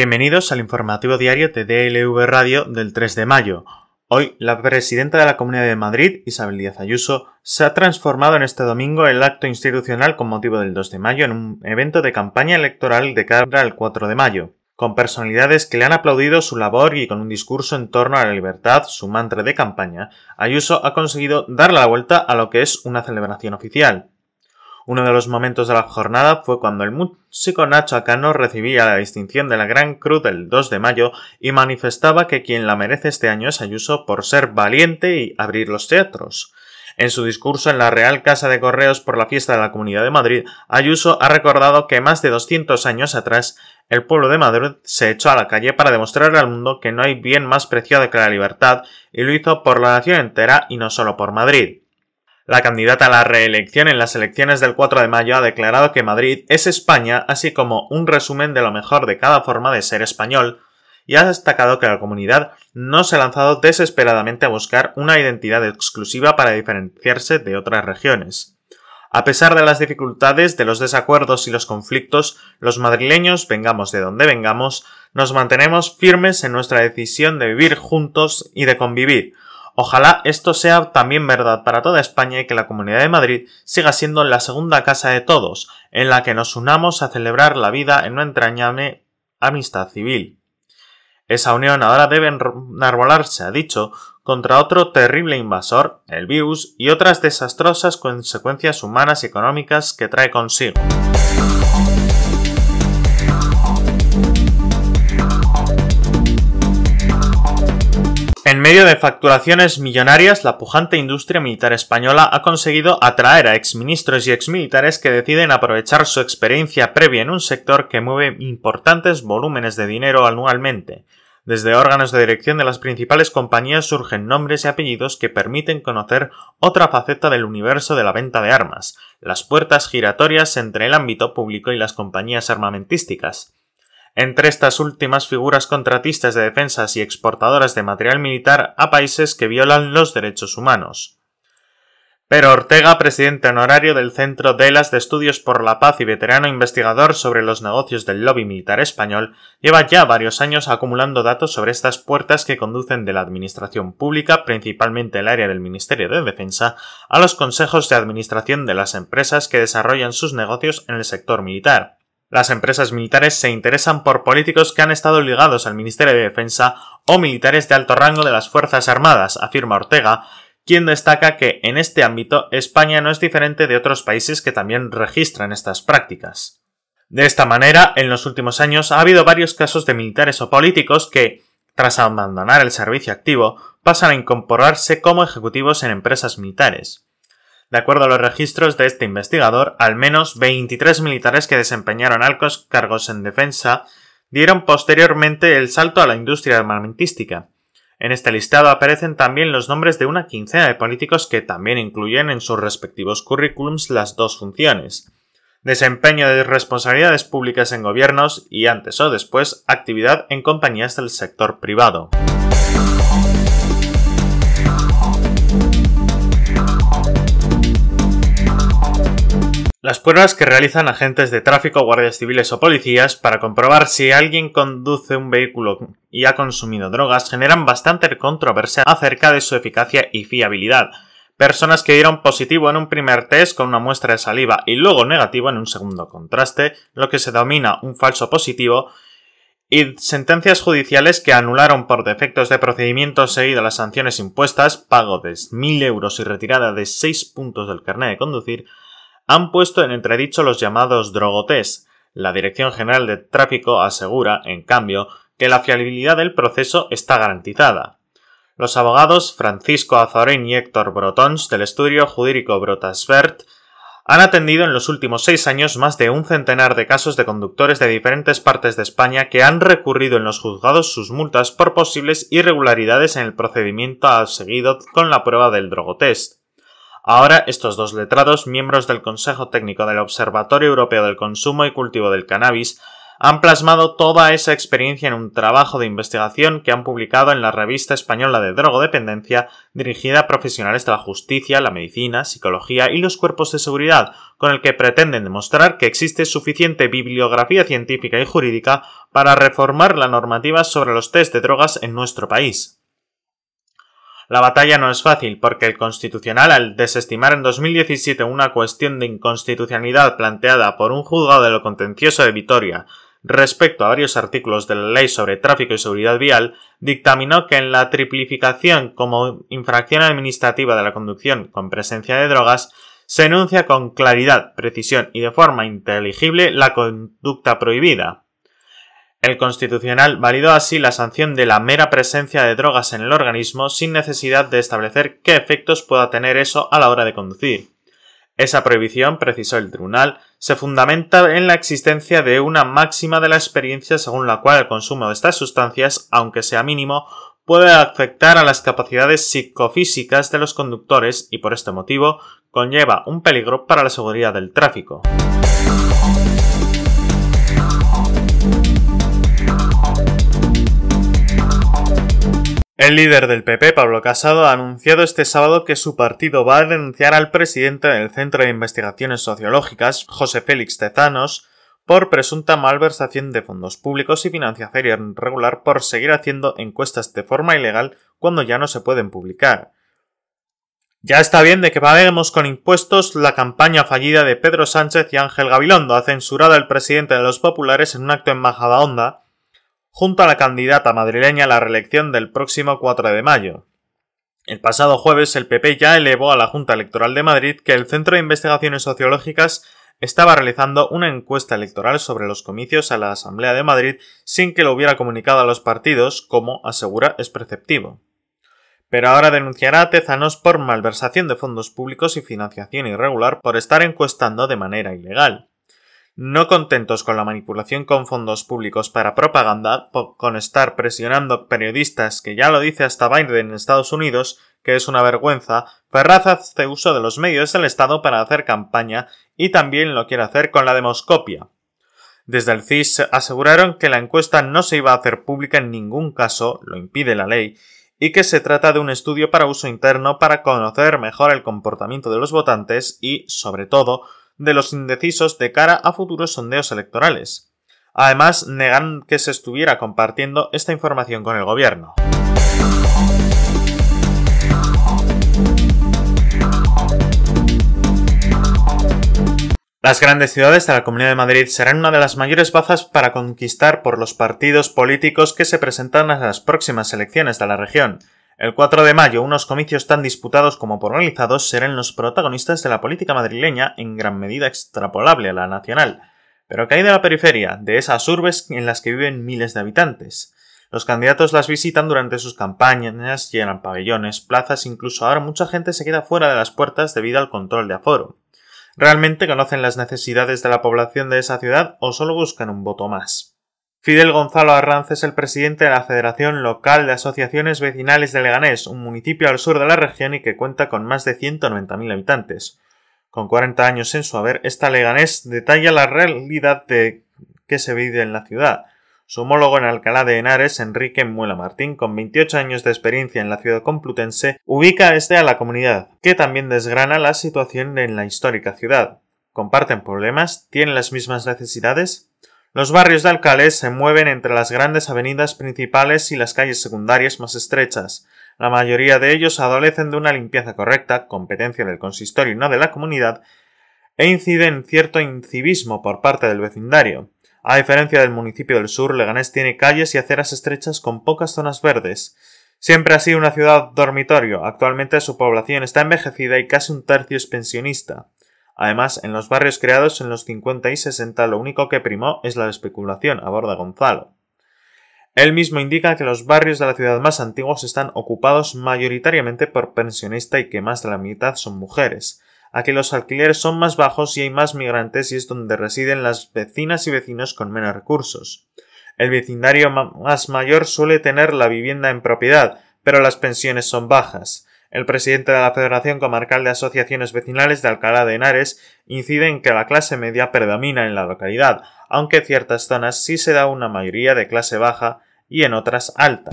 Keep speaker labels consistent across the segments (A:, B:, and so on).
A: Bienvenidos al informativo diario de DLV Radio del 3 de mayo. Hoy, la presidenta de la Comunidad de Madrid, Isabel Díaz Ayuso, se ha transformado en este domingo el acto institucional con motivo del 2 de mayo en un evento de campaña electoral de cara al 4 de mayo, con personalidades que le han aplaudido su labor y con un discurso en torno a la libertad, su mantra de campaña, Ayuso ha conseguido dar la vuelta a lo que es una celebración oficial. Uno de los momentos de la jornada fue cuando el músico Nacho Acano recibía la distinción de la Gran Cruz del 2 de mayo y manifestaba que quien la merece este año es Ayuso por ser valiente y abrir los teatros. En su discurso en la Real Casa de Correos por la fiesta de la Comunidad de Madrid, Ayuso ha recordado que más de 200 años atrás el pueblo de Madrid se echó a la calle para demostrarle al mundo que no hay bien más preciado que la libertad y lo hizo por la nación entera y no solo por Madrid. La candidata a la reelección en las elecciones del 4 de mayo ha declarado que Madrid es España, así como un resumen de lo mejor de cada forma de ser español, y ha destacado que la comunidad no se ha lanzado desesperadamente a buscar una identidad exclusiva para diferenciarse de otras regiones. A pesar de las dificultades, de los desacuerdos y los conflictos, los madrileños, vengamos de donde vengamos, nos mantenemos firmes en nuestra decisión de vivir juntos y de convivir, Ojalá esto sea también verdad para toda España y que la Comunidad de Madrid siga siendo la segunda casa de todos, en la que nos unamos a celebrar la vida en una entrañable amistad civil. Esa unión ahora debe enarbolarse, ha dicho, contra otro terrible invasor, el virus, y otras desastrosas consecuencias humanas y económicas que trae consigo. En medio de facturaciones millonarias, la pujante industria militar española ha conseguido atraer a exministros y exmilitares que deciden aprovechar su experiencia previa en un sector que mueve importantes volúmenes de dinero anualmente. Desde órganos de dirección de las principales compañías surgen nombres y apellidos que permiten conocer otra faceta del universo de la venta de armas, las puertas giratorias entre el ámbito público y las compañías armamentísticas. Entre estas últimas figuras contratistas de defensas y exportadoras de material militar a países que violan los derechos humanos. Pero Ortega, presidente honorario del Centro DELAS de Estudios por la Paz y veterano investigador sobre los negocios del lobby militar español, lleva ya varios años acumulando datos sobre estas puertas que conducen de la administración pública, principalmente el área del Ministerio de Defensa, a los consejos de administración de las empresas que desarrollan sus negocios en el sector militar. Las empresas militares se interesan por políticos que han estado ligados al Ministerio de Defensa o militares de alto rango de las Fuerzas Armadas, afirma Ortega, quien destaca que en este ámbito España no es diferente de otros países que también registran estas prácticas. De esta manera, en los últimos años ha habido varios casos de militares o políticos que, tras abandonar el servicio activo, pasan a incorporarse como ejecutivos en empresas militares. De acuerdo a los registros de este investigador, al menos 23 militares que desempeñaron altos cargos en defensa dieron posteriormente el salto a la industria armamentística. En este listado aparecen también los nombres de una quincena de políticos que también incluyen en sus respectivos currículums las dos funciones desempeño de responsabilidades públicas en gobiernos y antes o después actividad en compañías del sector privado. pruebas que realizan agentes de tráfico, guardias civiles o policías para comprobar si alguien conduce un vehículo y ha consumido drogas generan bastante controversia acerca de su eficacia y fiabilidad. Personas que dieron positivo en un primer test con una muestra de saliva y luego negativo en un segundo contraste, lo que se denomina un falso positivo, y sentencias judiciales que anularon por defectos de procedimiento seguido las sanciones impuestas, pago de 1.000 euros y retirada de 6 puntos del carnet de conducir, han puesto en entredicho los llamados drogotest. La Dirección General de Tráfico asegura, en cambio, que la fiabilidad del proceso está garantizada. Los abogados Francisco Azorén y Héctor Brotons del estudio jurídico Brotasbert han atendido en los últimos seis años más de un centenar de casos de conductores de diferentes partes de España que han recurrido en los juzgados sus multas por posibles irregularidades en el procedimiento seguido con la prueba del drogotest. Ahora, estos dos letrados, miembros del Consejo Técnico del Observatorio Europeo del Consumo y Cultivo del Cannabis, han plasmado toda esa experiencia en un trabajo de investigación que han publicado en la revista española de drogodependencia dirigida a profesionales de la justicia, la medicina, psicología y los cuerpos de seguridad, con el que pretenden demostrar que existe suficiente bibliografía científica y jurídica para reformar la normativa sobre los test de drogas en nuestro país. La batalla no es fácil porque el Constitucional, al desestimar en 2017 una cuestión de inconstitucionalidad planteada por un juzgado de lo contencioso de Vitoria respecto a varios artículos de la Ley sobre Tráfico y Seguridad Vial, dictaminó que en la triplificación como infracción administrativa de la conducción con presencia de drogas se enuncia con claridad, precisión y de forma inteligible la conducta prohibida, el Constitucional validó así la sanción de la mera presencia de drogas en el organismo sin necesidad de establecer qué efectos pueda tener eso a la hora de conducir. Esa prohibición, precisó el tribunal, se fundamenta en la existencia de una máxima de la experiencia según la cual el consumo de estas sustancias, aunque sea mínimo, puede afectar a las capacidades psicofísicas de los conductores y por este motivo conlleva un peligro para la seguridad del tráfico. El líder del PP, Pablo Casado, ha anunciado este sábado que su partido va a denunciar al presidente del Centro de Investigaciones Sociológicas, José Félix Tezanos, por presunta malversación de fondos públicos y financiación irregular por seguir haciendo encuestas de forma ilegal cuando ya no se pueden publicar. Ya está bien de que paguemos con impuestos la campaña fallida de Pedro Sánchez y Ángel Gabilondo, ha censurado al presidente de los populares en un acto en Honda junto a la candidata madrileña a la reelección del próximo 4 de mayo. El pasado jueves el PP ya elevó a la Junta Electoral de Madrid que el Centro de Investigaciones Sociológicas estaba realizando una encuesta electoral sobre los comicios a la Asamblea de Madrid sin que lo hubiera comunicado a los partidos, como asegura es preceptivo. Pero ahora denunciará a Tezanos por malversación de fondos públicos y financiación irregular por estar encuestando de manera ilegal. No contentos con la manipulación con fondos públicos para propaganda, con estar presionando periodistas que ya lo dice hasta Biden en Estados Unidos, que es una vergüenza, Ferraz pues hace uso de los medios del Estado para hacer campaña y también lo quiere hacer con la demoscopia. Desde el CIS aseguraron que la encuesta no se iba a hacer pública en ningún caso, lo impide la ley, y que se trata de un estudio para uso interno para conocer mejor el comportamiento de los votantes y, sobre todo, de los indecisos de cara a futuros sondeos electorales. Además, negan que se estuviera compartiendo esta información con el gobierno. Las grandes ciudades de la Comunidad de Madrid serán una de las mayores bazas para conquistar por los partidos políticos que se presentan a las próximas elecciones de la región. El 4 de mayo, unos comicios tan disputados como realizados serán los protagonistas de la política madrileña, en gran medida extrapolable a la nacional, pero ¿qué hay de la periferia, de esas urbes en las que viven miles de habitantes. Los candidatos las visitan durante sus campañas, llenan pabellones, plazas, incluso ahora mucha gente se queda fuera de las puertas debido al control de aforo. ¿Realmente conocen las necesidades de la población de esa ciudad o solo buscan un voto más? Fidel Gonzalo Arranz es el presidente de la Federación Local de Asociaciones Vecinales de Leganés, un municipio al sur de la región y que cuenta con más de 190.000 habitantes. Con 40 años en su haber, esta Leganés detalla la realidad de que se vive en la ciudad. Su homólogo en Alcalá de Henares, Enrique Muela Martín, con 28 años de experiencia en la ciudad complutense, ubica este a la comunidad, que también desgrana la situación en la histórica ciudad. ¿Comparten problemas? ¿Tienen las mismas necesidades? Los barrios de Alcalés se mueven entre las grandes avenidas principales y las calles secundarias más estrechas. La mayoría de ellos adolecen de una limpieza correcta, competencia del consistorio y no de la comunidad, e inciden cierto incivismo por parte del vecindario. A diferencia del municipio del sur, Leganés tiene calles y aceras estrechas con pocas zonas verdes. Siempre ha sido una ciudad dormitorio. Actualmente su población está envejecida y casi un tercio es pensionista. Además, en los barrios creados en los 50 y 60 lo único que primó es la especulación, aborda Gonzalo. Él mismo indica que los barrios de la ciudad más antiguos están ocupados mayoritariamente por pensionista y que más de la mitad son mujeres. que los alquileres son más bajos y hay más migrantes y es donde residen las vecinas y vecinos con menos recursos. El vecindario más mayor suele tener la vivienda en propiedad, pero las pensiones son bajas. El presidente de la Federación Comarcal de Asociaciones Vecinales de Alcalá de Henares incide en que la clase media predomina en la localidad, aunque en ciertas zonas sí se da una mayoría de clase baja y en otras alta.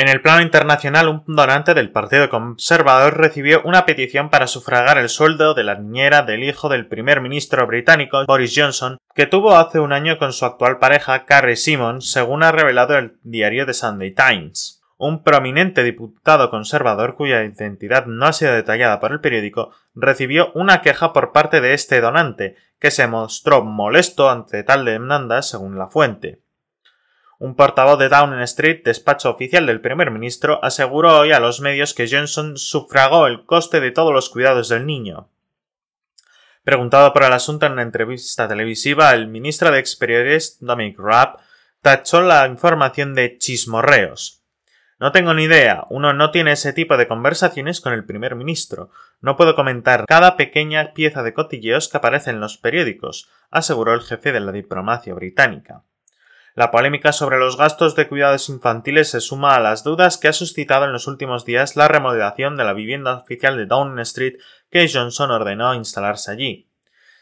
A: En el plano internacional, un donante del Partido Conservador recibió una petición para sufragar el sueldo de la niñera del hijo del primer ministro británico Boris Johnson, que tuvo hace un año con su actual pareja Carrie Simon, según ha revelado el diario The Sunday Times. Un prominente diputado conservador cuya identidad no ha sido detallada por el periódico recibió una queja por parte de este donante, que se mostró molesto ante tal demanda según la fuente. Un portavoz de Downing Street, despacho oficial del primer ministro, aseguró hoy a los medios que Johnson sufragó el coste de todos los cuidados del niño. Preguntado por el asunto en una entrevista televisiva, el ministro de Exteriores, Dominic Rapp, tachó la información de chismorreos. No tengo ni idea, uno no tiene ese tipo de conversaciones con el primer ministro. No puedo comentar cada pequeña pieza de cotilleos que aparece en los periódicos, aseguró el jefe de la diplomacia británica. La polémica sobre los gastos de cuidados infantiles se suma a las dudas que ha suscitado en los últimos días la remodelación de la vivienda oficial de Downing Street que Johnson ordenó instalarse allí.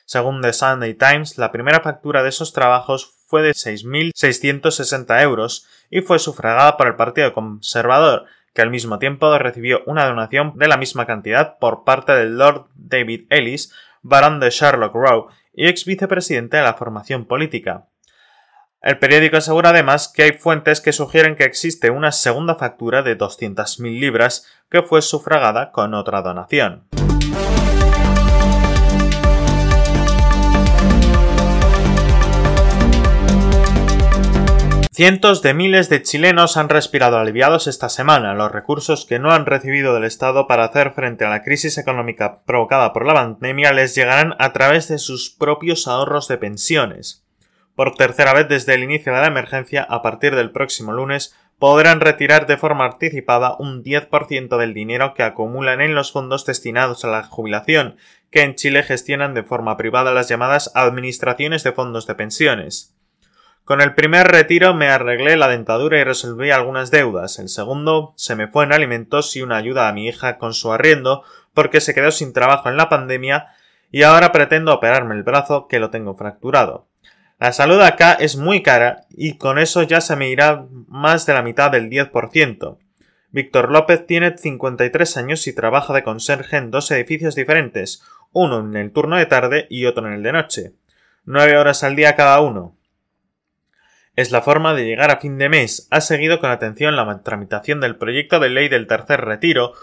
A: Según The Sunday Times, la primera factura de esos trabajos fue de 6.660 euros y fue sufragada por el Partido Conservador, que al mismo tiempo recibió una donación de la misma cantidad por parte del Lord David Ellis, barón de Sherlock Row y ex vicepresidente de la formación política. El periódico asegura además que hay fuentes que sugieren que existe una segunda factura de 200.000 libras que fue sufragada con otra donación. Cientos de miles de chilenos han respirado aliviados esta semana los recursos que no han recibido del Estado para hacer frente a la crisis económica provocada por la pandemia les llegarán a través de sus propios ahorros de pensiones. Por tercera vez desde el inicio de la emergencia, a partir del próximo lunes, podrán retirar de forma anticipada un 10% del dinero que acumulan en los fondos destinados a la jubilación, que en Chile gestionan de forma privada las llamadas administraciones de fondos de pensiones. Con el primer retiro me arreglé la dentadura y resolví algunas deudas. El segundo se me fue en alimentos y una ayuda a mi hija con su arriendo porque se quedó sin trabajo en la pandemia y ahora pretendo operarme el brazo que lo tengo fracturado. La salud acá es muy cara y con eso ya se me irá más de la mitad del 10%. Víctor López tiene 53 años y trabaja de conserje en dos edificios diferentes, uno en el turno de tarde y otro en el de noche. Nueve horas al día cada uno. Es la forma de llegar a fin de mes. Ha seguido con atención la tramitación del proyecto de ley del tercer retiro,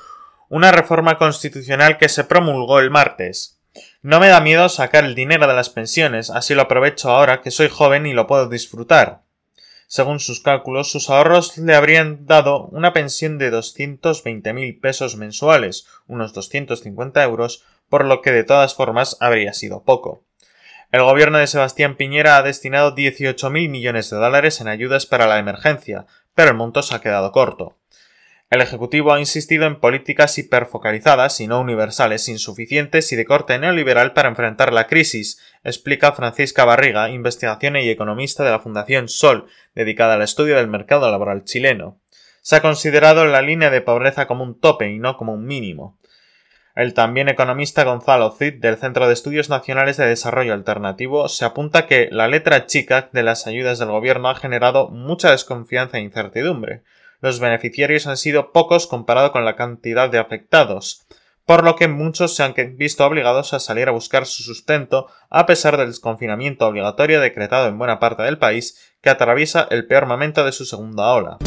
A: una reforma constitucional que se promulgó el martes. No me da miedo sacar el dinero de las pensiones, así lo aprovecho ahora que soy joven y lo puedo disfrutar. Según sus cálculos, sus ahorros le habrían dado una pensión de mil pesos mensuales, unos 250 euros, por lo que de todas formas habría sido poco. El gobierno de Sebastián Piñera ha destinado mil millones de dólares en ayudas para la emergencia, pero el monto se ha quedado corto. El Ejecutivo ha insistido en políticas hiperfocalizadas y no universales, insuficientes y de corte neoliberal para enfrentar la crisis, explica Francisca Barriga, investigación y economista de la Fundación Sol, dedicada al estudio del mercado laboral chileno. Se ha considerado la línea de pobreza como un tope y no como un mínimo. El también economista Gonzalo Cid del Centro de Estudios Nacionales de Desarrollo Alternativo se apunta que la letra chica de las ayudas del gobierno ha generado mucha desconfianza e incertidumbre los beneficiarios han sido pocos comparado con la cantidad de afectados, por lo que muchos se han visto obligados a salir a buscar su sustento a pesar del desconfinamiento obligatorio decretado en buena parte del país que atraviesa el peor momento de su segunda ola.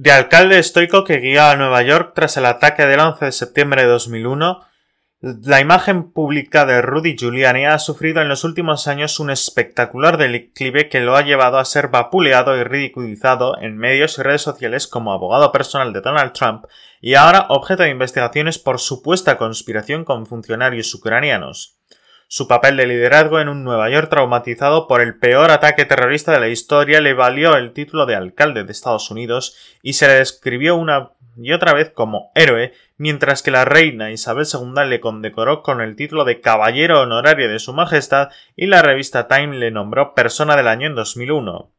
A: De alcalde estoico que guía a Nueva York tras el ataque del 11 de septiembre de 2001, la imagen pública de Rudy Giuliani ha sufrido en los últimos años un espectacular declive que lo ha llevado a ser vapuleado y ridiculizado en medios y redes sociales como abogado personal de Donald Trump y ahora objeto de investigaciones por supuesta conspiración con funcionarios ucranianos. Su papel de liderazgo en un Nueva York traumatizado por el peor ataque terrorista de la historia le valió el título de alcalde de Estados Unidos y se le describió una y otra vez como héroe, mientras que la reina Isabel II le condecoró con el título de Caballero Honorario de Su Majestad y la revista Time le nombró Persona del Año en 2001.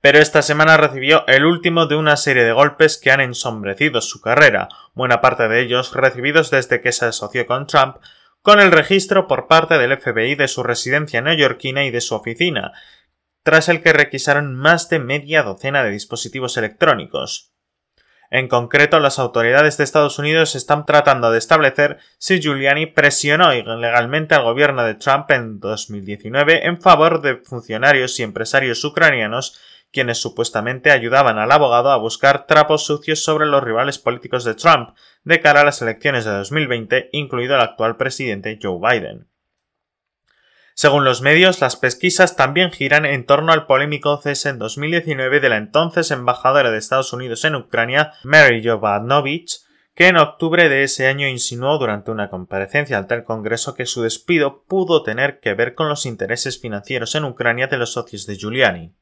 A: Pero esta semana recibió el último de una serie de golpes que han ensombrecido su carrera, buena parte de ellos recibidos desde que se asoció con Trump, con el registro por parte del FBI de su residencia neoyorquina y de su oficina, tras el que requisaron más de media docena de dispositivos electrónicos. En concreto, las autoridades de Estados Unidos están tratando de establecer si Giuliani presionó ilegalmente al gobierno de Trump en 2019 en favor de funcionarios y empresarios ucranianos quienes supuestamente ayudaban al abogado a buscar trapos sucios sobre los rivales políticos de Trump de cara a las elecciones de 2020, incluido el actual presidente Joe Biden. Según los medios, las pesquisas también giran en torno al polémico cese en 2019 de la entonces embajadora de Estados Unidos en Ucrania, Mary Jovanovich, que en octubre de ese año insinuó durante una comparecencia ante el Congreso que su despido pudo tener que ver con los intereses financieros en Ucrania de los socios de Giuliani.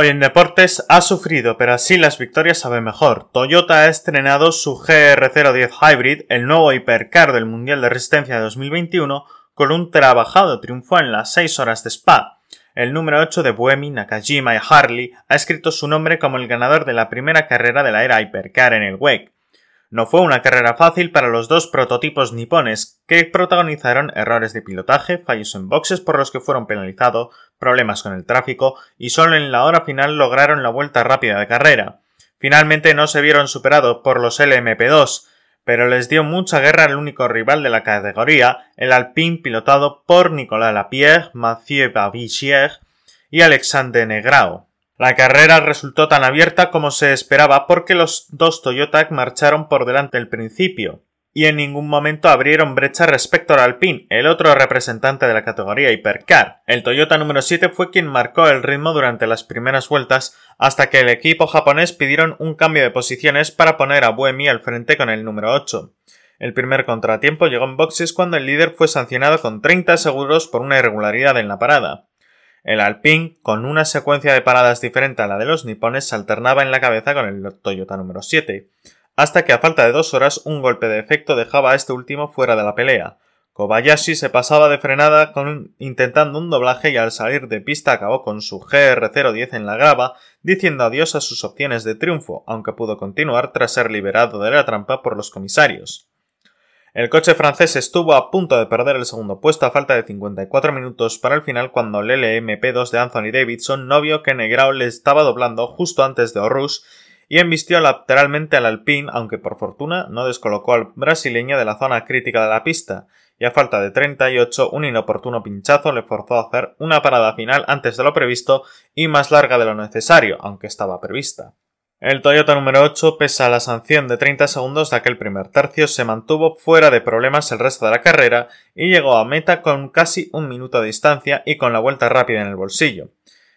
A: Hoy en deportes ha sufrido, pero así las victorias saben mejor. Toyota ha estrenado su GR010 Hybrid, el nuevo hipercar del Mundial de Resistencia de 2021, con un trabajado triunfo en las 6 horas de Spa. El número 8 de Buemi, Nakajima y Harley ha escrito su nombre como el ganador de la primera carrera de la era hipercar en el WEG. No fue una carrera fácil para los dos prototipos nipones, que protagonizaron errores de pilotaje, fallos en boxes por los que fueron penalizados, problemas con el tráfico y solo en la hora final lograron la vuelta rápida de carrera. Finalmente no se vieron superados por los LMP2, pero les dio mucha guerra al único rival de la categoría, el Alpine pilotado por Nicolas Lapierre, Mathieu Bavichier y Alexandre Negrao. La carrera resultó tan abierta como se esperaba porque los dos Toyota marcharon por delante al principio y en ningún momento abrieron brecha respecto al Alpine, el otro representante de la categoría hipercar. El Toyota número 7 fue quien marcó el ritmo durante las primeras vueltas hasta que el equipo japonés pidieron un cambio de posiciones para poner a Buemi al frente con el número 8. El primer contratiempo llegó en boxes cuando el líder fue sancionado con 30 seguros por una irregularidad en la parada. El Alpine, con una secuencia de paradas diferente a la de los nipones, se alternaba en la cabeza con el Toyota número 7, hasta que a falta de dos horas un golpe de efecto dejaba a este último fuera de la pelea. Kobayashi se pasaba de frenada con, intentando un doblaje y al salir de pista acabó con su GR010 en la grava, diciendo adiós a sus opciones de triunfo, aunque pudo continuar tras ser liberado de la trampa por los comisarios. El coche francés estuvo a punto de perder el segundo puesto a falta de 54 minutos para el final cuando el LMP2 de Anthony Davidson no vio que Negrao le estaba doblando justo antes de Orrus y embistió lateralmente al Alpine, aunque por fortuna no descolocó al brasileño de la zona crítica de la pista, y a falta de 38 un inoportuno pinchazo le forzó a hacer una parada final antes de lo previsto y más larga de lo necesario, aunque estaba prevista. El Toyota número 8, pese a la sanción de 30 segundos de aquel primer tercio, se mantuvo fuera de problemas el resto de la carrera y llegó a meta con casi un minuto de distancia y con la vuelta rápida en el bolsillo.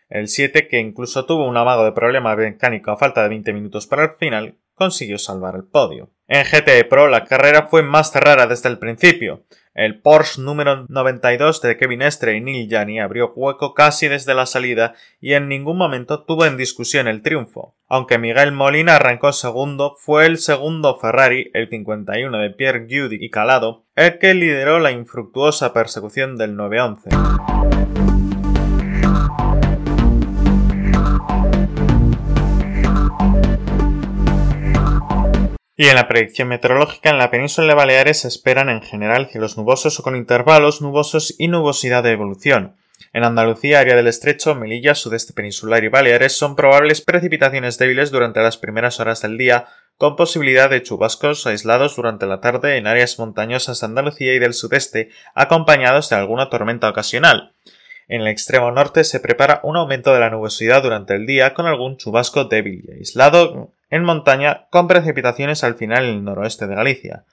A: El 7, que incluso tuvo un amago de problema mecánico a falta de 20 minutos para el final, consiguió salvar el podio. En GTE Pro la carrera fue más rara desde el principio. El Porsche número 92 de Kevin Estre y Neil Jani abrió hueco casi desde la salida y en ningún momento tuvo en discusión el triunfo. Aunque Miguel Molina arrancó segundo, fue el segundo Ferrari, el 51 de Pierre Giudi y Calado, el que lideró la infructuosa persecución del 911. Y en la predicción meteorológica en la península de Baleares se esperan en general cielos nubosos o con intervalos nubosos y nubosidad de evolución. En Andalucía, área del estrecho, Melilla, sudeste peninsular y Baleares son probables precipitaciones débiles durante las primeras horas del día, con posibilidad de chubascos aislados durante la tarde en áreas montañosas de Andalucía y del sudeste, acompañados de alguna tormenta ocasional. En el extremo norte se prepara un aumento de la nubosidad durante el día con algún chubasco débil y aislado en montaña con precipitaciones al final en el noroeste de Galicia,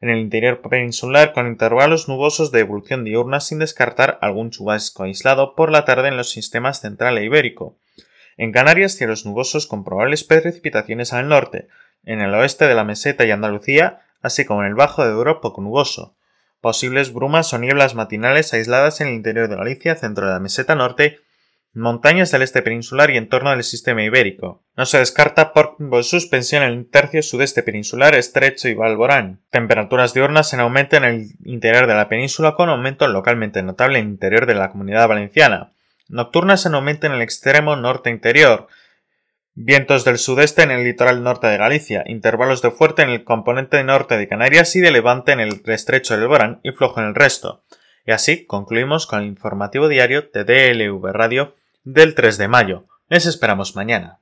A: en el interior peninsular con intervalos nubosos de evolución diurna sin descartar algún chubasco aislado por la tarde en los sistemas central e ibérico. En Canarias cielos nubosos con probables precipitaciones al norte, en el oeste de la meseta y Andalucía, así como en el Bajo de Europa poco nuboso. Posibles brumas o nieblas matinales aisladas en el interior de Galicia, centro de la meseta norte montañas del este peninsular y en torno del sistema ibérico. No se descarta por suspensión en el tercio sudeste peninsular, estrecho y Valborán. Temperaturas diurnas en aumento en el interior de la península con aumento localmente notable en el interior de la comunidad valenciana. Nocturnas en aumento en el extremo norte interior. Vientos del sudeste en el litoral norte de Galicia, intervalos de fuerte en el componente norte de Canarias y de levante en el estrecho del Borán y flojo en el resto. Y así concluimos con el informativo diario de DLV Radio del 3 de mayo. Les esperamos mañana.